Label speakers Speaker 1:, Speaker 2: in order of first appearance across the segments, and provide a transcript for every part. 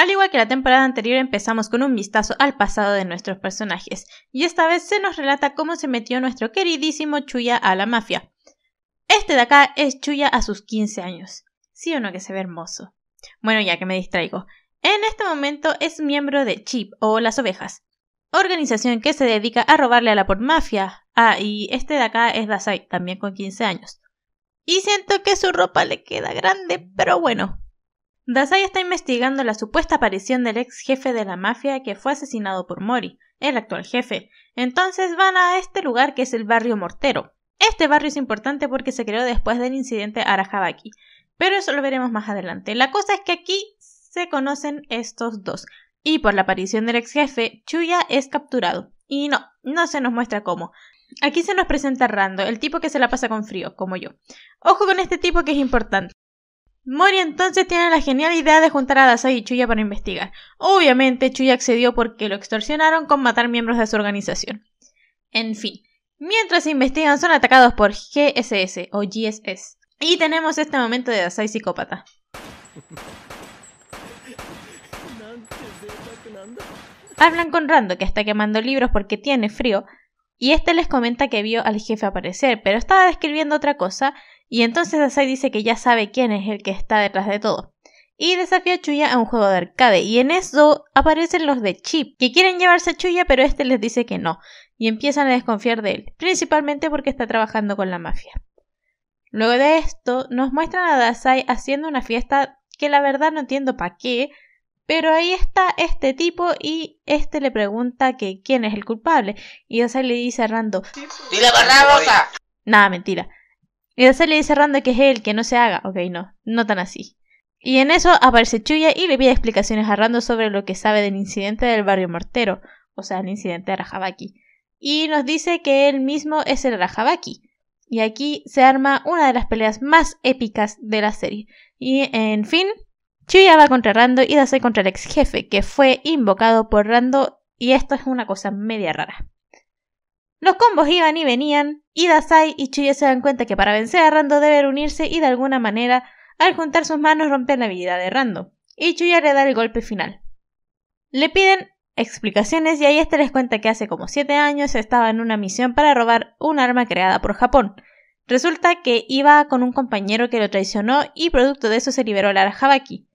Speaker 1: Al igual que la temporada anterior empezamos con un vistazo al pasado de nuestros personajes, y esta vez se nos relata cómo se metió nuestro queridísimo Chuya a la mafia. Este de acá es Chuya a sus 15 años. Sí o no que se ve hermoso. Bueno, ya que me distraigo. En este momento es miembro de Chip o Las Ovejas, organización que se dedica a robarle a la por mafia. Ah, y este de acá es Dazai, también con 15 años. Y siento que su ropa le queda grande, pero bueno, Dazai está investigando la supuesta aparición del ex jefe de la mafia que fue asesinado por Mori, el actual jefe. Entonces van a este lugar que es el barrio Mortero. Este barrio es importante porque se creó después del incidente Arahabaki, pero eso lo veremos más adelante. La cosa es que aquí se conocen estos dos, y por la aparición del ex jefe, Chuya es capturado. Y no, no se nos muestra cómo. Aquí se nos presenta Rando, el tipo que se la pasa con frío, como yo. Ojo con este tipo que es importante. Mori entonces tiene la genial idea de juntar a Dasai y Chuya para investigar. Obviamente Chuya accedió porque lo extorsionaron con matar miembros de su organización. En fin, mientras investigan son atacados por GSS o GSS. Y tenemos este momento de Dasai psicópata. Hablan con Rando que está quemando libros porque tiene frío y este les comenta que vio al jefe aparecer, pero estaba describiendo otra cosa y entonces Asai dice que ya sabe quién es el que está detrás de todo. Y desafía a Chuya a un juego de arcade. Y en eso aparecen los de Chip, que quieren llevarse a Chuya, pero este les dice que no. Y empiezan a desconfiar de él, principalmente porque está trabajando con la mafia. Luego de esto, nos muestran a Asai haciendo una fiesta que la verdad no entiendo para qué, pero ahí está este tipo y este le pregunta que quién es el culpable. Y Dasai le dice a Rando: la Nada, mentira. Y le dice a Rando que es él, que no se haga. Ok, no, no tan así. Y en eso aparece Chuya y le pide explicaciones a Rando sobre lo que sabe del incidente del barrio mortero, o sea, el incidente de Rajabaki. Y nos dice que él mismo es el Rajabaki. Y aquí se arma una de las peleas más épicas de la serie. Y en fin, Chuya va contra Rando y se contra el ex jefe, que fue invocado por Rando, y esto es una cosa media rara. Los combos iban y venían, y Dasai y Chuya se dan cuenta que para vencer a Rando deben unirse y de alguna manera, al juntar sus manos, rompen la habilidad de Rando, y Chuya le da el golpe final. Le piden explicaciones y ahí este les cuenta que hace como 7 años estaba en una misión para robar un arma creada por Japón. Resulta que iba con un compañero que lo traicionó y producto de eso se liberó Lara Habaki.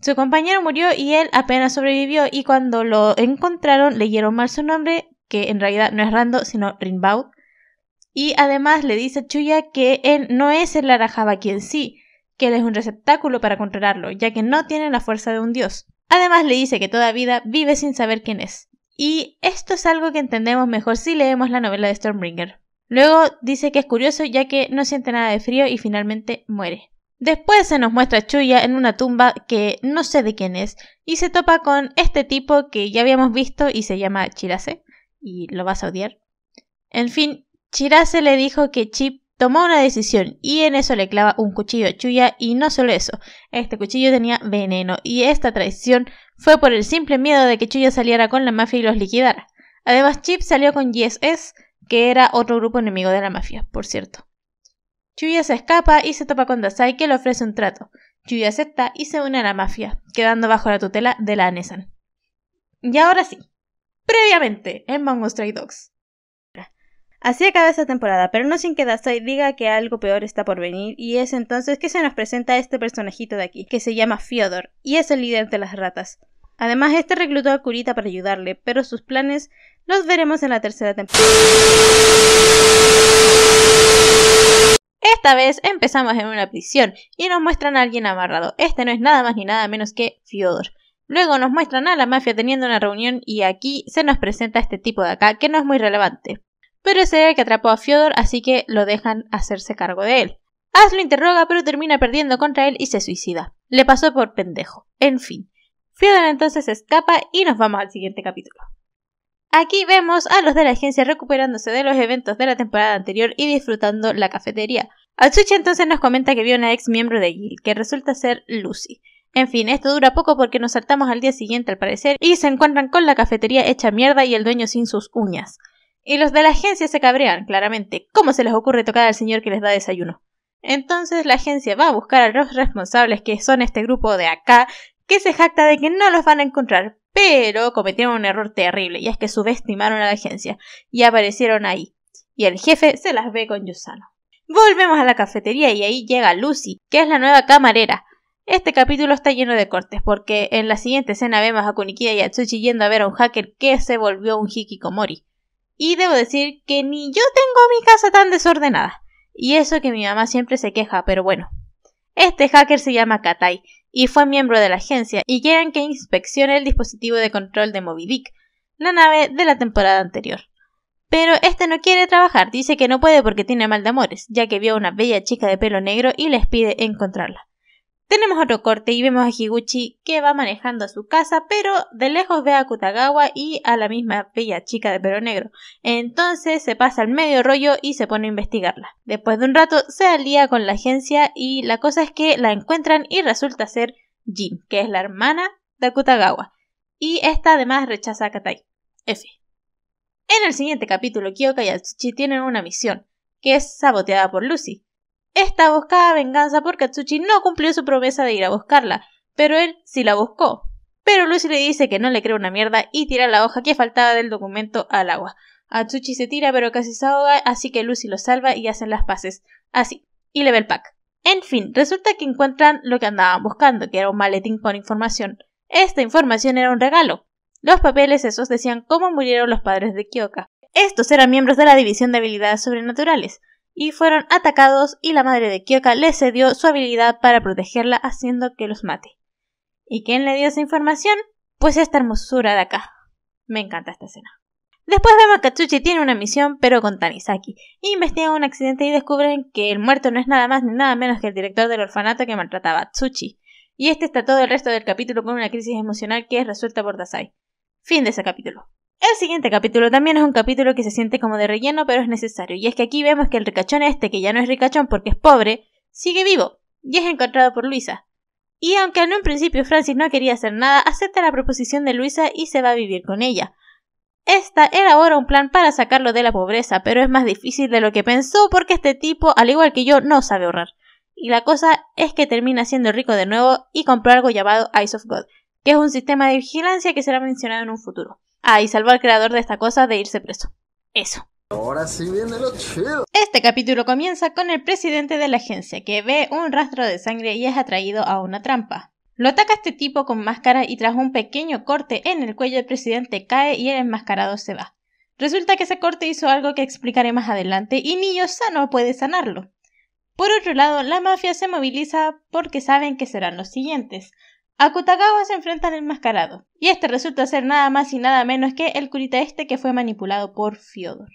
Speaker 1: Su compañero murió y él apenas sobrevivió y cuando lo encontraron leyeron mal su nombre que en realidad no es Rando, sino Rinbaud. Y además le dice a Chuya que él no es el Arajaba quien sí, que él es un receptáculo para controlarlo, ya que no tiene la fuerza de un dios. Además le dice que toda vida vive sin saber quién es. Y esto es algo que entendemos mejor si leemos la novela de Stormbringer. Luego dice que es curioso ya que no siente nada de frío y finalmente muere. Después se nos muestra a Chuya en una tumba que no sé de quién es y se topa con este tipo que ya habíamos visto y se llama Chirase y lo vas a odiar. En fin, Chirase le dijo que Chip tomó una decisión y en eso le clava un cuchillo a Chuya y no solo eso, este cuchillo tenía veneno y esta traición fue por el simple miedo de que Chuya saliera con la mafia y los liquidara. Además, Chip salió con YSS, que era otro grupo enemigo de la mafia, por cierto. Chuya se escapa y se topa con Dasai que le ofrece un trato. Chuya acepta y se une a la mafia, quedando bajo la tutela de la Anesan. Y ahora sí, previamente en Mongo Stray Dogs. Así acaba esta temporada, pero no sin que Dazai diga que algo peor está por venir, y es entonces que se nos presenta este personajito de aquí, que se llama Fyodor, y es el líder de las ratas. Además, este reclutó a Curita para ayudarle, pero sus planes los veremos en la tercera temporada. Esta vez empezamos en una prisión y nos muestran a alguien amarrado. Este no es nada más ni nada menos que Fyodor. Luego nos muestran a la mafia teniendo una reunión y aquí se nos presenta este tipo de acá, que no es muy relevante. Pero es el que atrapó a Fyodor, así que lo dejan hacerse cargo de él. Hazlo lo interroga, pero termina perdiendo contra él y se suicida. Le pasó por pendejo. En fin. Fyodor entonces escapa y nos vamos al siguiente capítulo. Aquí vemos a los de la agencia recuperándose de los eventos de la temporada anterior y disfrutando la cafetería. Atsuchi entonces nos comenta que vio una ex miembro de Gil, que resulta ser Lucy. En fin, esto dura poco porque nos saltamos al día siguiente al parecer y se encuentran con la cafetería hecha mierda y el dueño sin sus uñas. Y los de la agencia se cabrean, claramente. ¿Cómo se les ocurre tocar al señor que les da desayuno? Entonces la agencia va a buscar a los responsables que son este grupo de acá, que se jacta de que no los van a encontrar, pero cometieron un error terrible, y es que subestimaron a la agencia, y aparecieron ahí. Y el jefe se las ve con Yusano. Volvemos a la cafetería y ahí llega Lucy, que es la nueva camarera, este capítulo está lleno de cortes porque en la siguiente escena vemos a Kunikida y a Tsuchi yendo a ver a un hacker que se volvió un hikikomori. Y debo decir que ni yo tengo mi casa tan desordenada. Y eso que mi mamá siempre se queja, pero bueno. Este hacker se llama Katai y fue miembro de la agencia y quieren que inspeccione el dispositivo de control de Moby la nave de la temporada anterior. Pero este no quiere trabajar, dice que no puede porque tiene mal de amores, ya que vio a una bella chica de pelo negro y les pide encontrarla. Tenemos otro corte y vemos a Higuchi que va manejando a su casa, pero de lejos ve a Kutagawa y a la misma bella chica de pelo negro. Entonces se pasa al medio rollo y se pone a investigarla. Después de un rato se alía con la agencia y la cosa es que la encuentran y resulta ser Jin, que es la hermana de Kutagawa. Y esta además rechaza a Katai. F. En el siguiente capítulo, Kiyoka y Atsuchi tienen una misión, que es saboteada por Lucy. Esta buscaba venganza porque Katsuchi no cumplió su promesa de ir a buscarla, pero él sí la buscó. Pero Lucy le dice que no le cree una mierda y tira la hoja que faltaba del documento al agua. Atsuchi se tira pero casi se ahoga, así que Lucy lo salva y hacen las paces. Así. Y le ve el pack. En fin, resulta que encuentran lo que andaban buscando, que era un maletín con información. Esta información era un regalo. Los papeles esos decían cómo murieron los padres de Kyoka. Estos eran miembros de la División de Habilidades Sobrenaturales y fueron atacados y la madre de Kyoka le cedió su habilidad para protegerla haciendo que los mate. ¿Y quién le dio esa información? Pues esta hermosura de acá. Me encanta esta escena. Después vemos que tiene una misión, pero con Tanizaki. Investigan un accidente y descubren que el muerto no es nada más ni nada menos que el director del orfanato que maltrataba a Tsuchi. Y este está todo el resto del capítulo con una crisis emocional que es resuelta por Dasai. Fin de ese capítulo. El siguiente capítulo también es un capítulo que se siente como de relleno, pero es necesario. Y es que aquí vemos que el ricachón este, que ya no es ricachón porque es pobre, sigue vivo y es encontrado por Luisa. Y aunque en un principio Francis no quería hacer nada, acepta la proposición de Luisa y se va a vivir con ella. Esta elabora un plan para sacarlo de la pobreza, pero es más difícil de lo que pensó porque este tipo, al igual que yo, no sabe ahorrar. Y la cosa es que termina siendo rico de nuevo y compró algo llamado Eyes of God, que es un sistema de vigilancia que será mencionado en un futuro. Ah, y salvó al creador de esta cosa de irse preso. Eso. Ahora sí viene lo chido. Este capítulo comienza con el presidente de la agencia que ve un rastro de sangre y es atraído a una trampa. Lo ataca este tipo con máscara y tras un pequeño corte en el cuello el presidente cae y el enmascarado se va. Resulta que ese corte hizo algo que explicaré más adelante y ni sano puede sanarlo. Por otro lado, la mafia se moviliza porque saben que serán los siguientes, Akutagawa se enfrenta al enmascarado, y este resulta ser nada más y nada menos que el curita este que fue manipulado por Fyodor.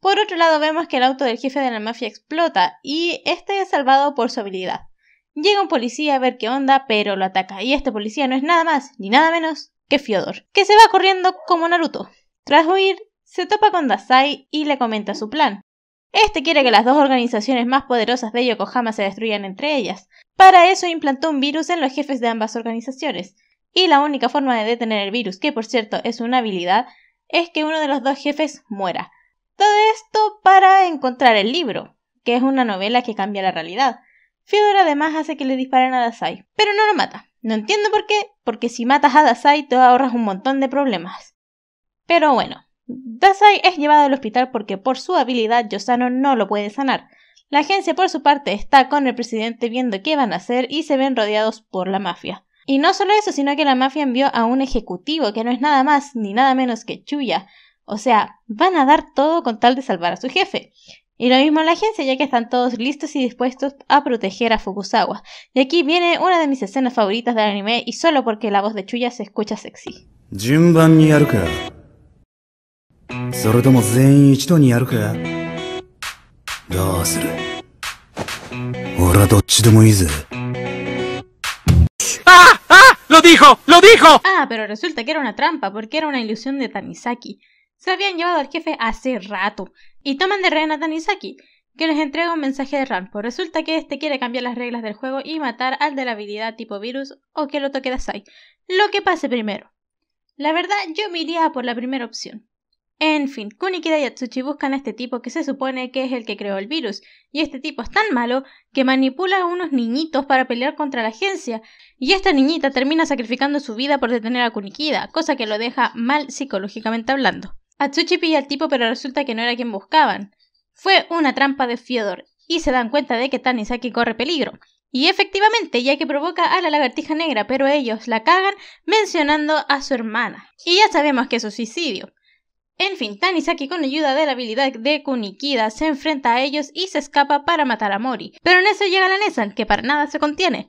Speaker 1: Por otro lado vemos que el auto del jefe de la mafia explota y este es salvado por su habilidad. Llega un policía a ver qué onda, pero lo ataca y este policía no es nada más ni nada menos que Fyodor, que se va corriendo como Naruto. Tras huir, se topa con Dasai y le comenta su plan. Este quiere que las dos organizaciones más poderosas de Yokohama se destruyan entre ellas, para eso implantó un virus en los jefes de ambas organizaciones. Y la única forma de detener el virus, que por cierto es una habilidad, es que uno de los dos jefes muera. Todo esto para encontrar el libro, que es una novela que cambia la realidad. Fyodor además hace que le disparen a Dasai, pero no lo mata. No entiendo por qué, porque si matas a Dasai te ahorras un montón de problemas. Pero bueno, Dasai es llevado al hospital porque por su habilidad Yosano no lo puede sanar, la agencia, por su parte, está con el presidente viendo qué van a hacer y se ven rodeados por la mafia. Y no solo eso, sino que la mafia envió a un ejecutivo que no es nada más ni nada menos que Chuya. O sea, van a dar todo con tal de salvar a su jefe. Y lo mismo la agencia, ya que están todos listos y dispuestos a proteger a Fukusawa. Y aquí viene una de mis escenas favoritas del anime y solo porque la voz de Chuya se escucha sexy. ¡Ah! ¡Lo dijo! ¡Lo dijo! Ah, pero resulta que era una trampa, porque era una ilusión de Tanizaki. Se habían llevado al jefe hace rato, y toman de reina a Tanizaki, que les entrega un mensaje de Rampo. Pues resulta que este quiere cambiar las reglas del juego y matar al de la habilidad tipo virus o que lo toque Sai. Lo que pase primero. La verdad, yo me iría por la primera opción. En fin, Kunikida y Atsuchi buscan a este tipo que se supone que es el que creó el virus, y este tipo es tan malo que manipula a unos niñitos para pelear contra la agencia, y esta niñita termina sacrificando su vida por detener a Kunikida, cosa que lo deja mal psicológicamente hablando. Atsuchi pilla al tipo pero resulta que no era quien buscaban. Fue una trampa de Fiodor, y se dan cuenta de que Tanisaki corre peligro. Y efectivamente, ya que provoca a la lagartija negra, pero ellos la cagan mencionando a su hermana. Y ya sabemos que es un suicidio. En fin, Tanizaki con ayuda de la habilidad de Kunikida se enfrenta a ellos y se escapa para matar a Mori. Pero en eso llega la Nesan, que para nada se contiene.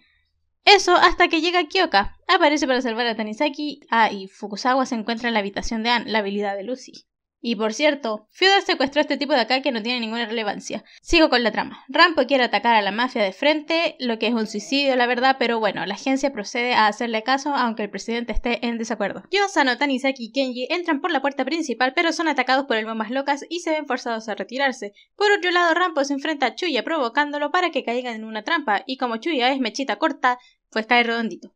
Speaker 1: Eso hasta que llega Kyoka. Aparece para salvar a Tanizaki. Ah, y Fukusawa se encuentra en la habitación de Anne, la habilidad de Lucy. Y por cierto, Fyodor secuestró a este tipo de acá que no tiene ninguna relevancia. Sigo con la trama. Rampo quiere atacar a la mafia de frente, lo que es un suicidio, la verdad, pero bueno, la agencia procede a hacerle caso aunque el presidente esté en desacuerdo. Yo, Sano, Tanizaki y Kenji entran por la puerta principal, pero son atacados por el bombas locas y se ven forzados a retirarse. Por otro lado, Rampo se enfrenta a Chuya provocándolo para que caigan en una trampa, y como Chuya es mechita corta, pues cae redondito.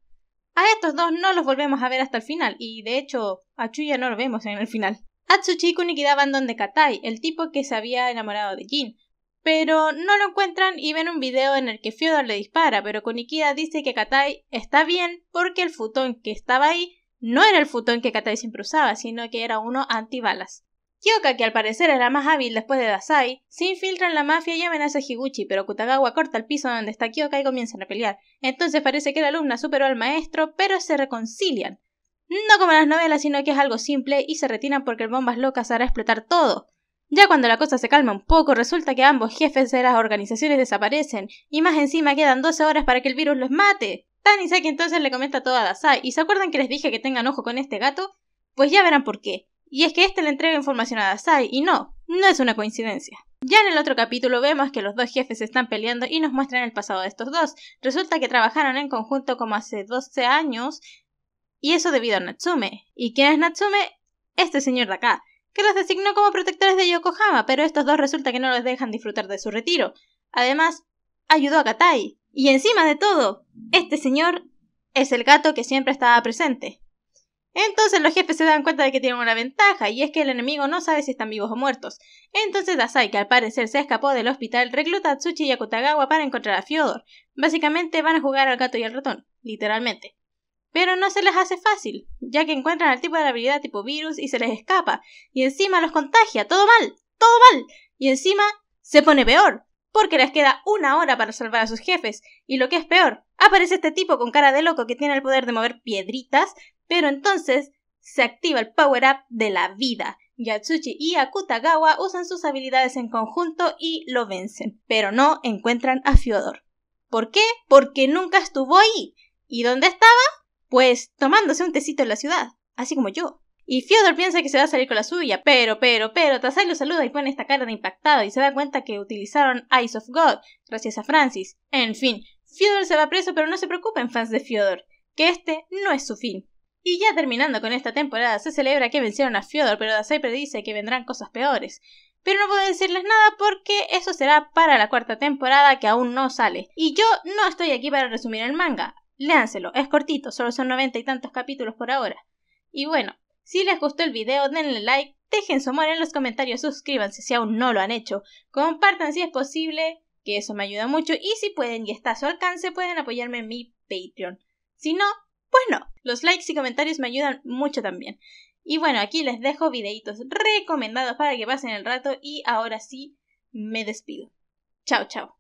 Speaker 1: A estos dos no los volvemos a ver hasta el final, y de hecho, a Chuya no lo vemos en el final. Atsuchi y Kunikida van donde Katai, el tipo que se había enamorado de Jin, pero no lo encuentran y ven un video en el que Fyodor le dispara, pero Kunikida dice que Katai está bien porque el futón que estaba ahí no era el futón que Katai siempre usaba, sino que era uno antibalas. Kyoka, que al parecer era más hábil después de Dasai, se infiltra en la mafia y amenaza a Higuchi, pero Kutagawa corta el piso donde está Kyoka y comienzan a pelear. Entonces parece que la alumna superó al maestro, pero se reconcilian. No como las novelas, sino que es algo simple y se retiran porque el bombas locas hará explotar todo. Ya cuando la cosa se calma un poco, resulta que ambos jefes de las organizaciones desaparecen, y más encima quedan 12 horas para que el virus los mate. Tan entonces le comenta todo a Dasai, ¿y se acuerdan que les dije que tengan ojo con este gato? Pues ya verán por qué. Y es que este le entrega información a Dasai, y no, no es una coincidencia. Ya en el otro capítulo vemos que los dos jefes están peleando y nos muestran el pasado de estos dos. Resulta que trabajaron en conjunto como hace 12 años y eso debido a Natsume. ¿Y quién es Natsume? Este señor de acá, que los designó como protectores de Yokohama, pero estos dos resulta que no los dejan disfrutar de su retiro. Además, ayudó a Katai. Y encima de todo, este señor es el gato que siempre estaba presente. Entonces los jefes se dan cuenta de que tienen una ventaja, y es que el enemigo no sabe si están vivos o muertos. Entonces Dasai, que al parecer se escapó del hospital, recluta a Tsuchi y a Kutagawa para encontrar a Fyodor. Básicamente van a jugar al gato y al ratón, literalmente pero no se les hace fácil, ya que encuentran al tipo de la habilidad tipo virus y se les escapa, y encima los contagia, todo mal, todo mal, y encima se pone peor, porque les queda una hora para salvar a sus jefes, y lo que es peor, aparece este tipo con cara de loco que tiene el poder de mover piedritas, pero entonces se activa el power-up de la vida. Yatsuchi y Akutagawa usan sus habilidades en conjunto y lo vencen, pero no encuentran a Fiodor. ¿Por qué? Porque nunca estuvo ahí. ¿Y dónde estaba? pues tomándose un tecito en la ciudad, así como yo. Y Fyodor piensa que se va a salir con la suya, pero, pero, pero, Tasai lo saluda y pone esta cara de impactado y se da cuenta que utilizaron Eyes of God, gracias a Francis. En fin, Fyodor se va preso, pero no se preocupen, fans de Fyodor, que este no es su fin. Y ya terminando con esta temporada, se celebra que vencieron a Fyodor, pero Tazai predice que vendrán cosas peores. Pero no puedo decirles nada porque eso será para la cuarta temporada que aún no sale. Y yo no estoy aquí para resumir el manga léanselo, es cortito, solo son noventa y tantos capítulos por ahora. Y bueno, si les gustó el video, denle like, dejen su amor en los comentarios, suscríbanse si aún no lo han hecho, compartan si es posible, que eso me ayuda mucho, y si pueden y está a su alcance, pueden apoyarme en mi Patreon. Si no, pues no, los likes y comentarios me ayudan mucho también. Y bueno, aquí les dejo videitos recomendados para que pasen el rato y ahora sí, me despido. Chao, chao.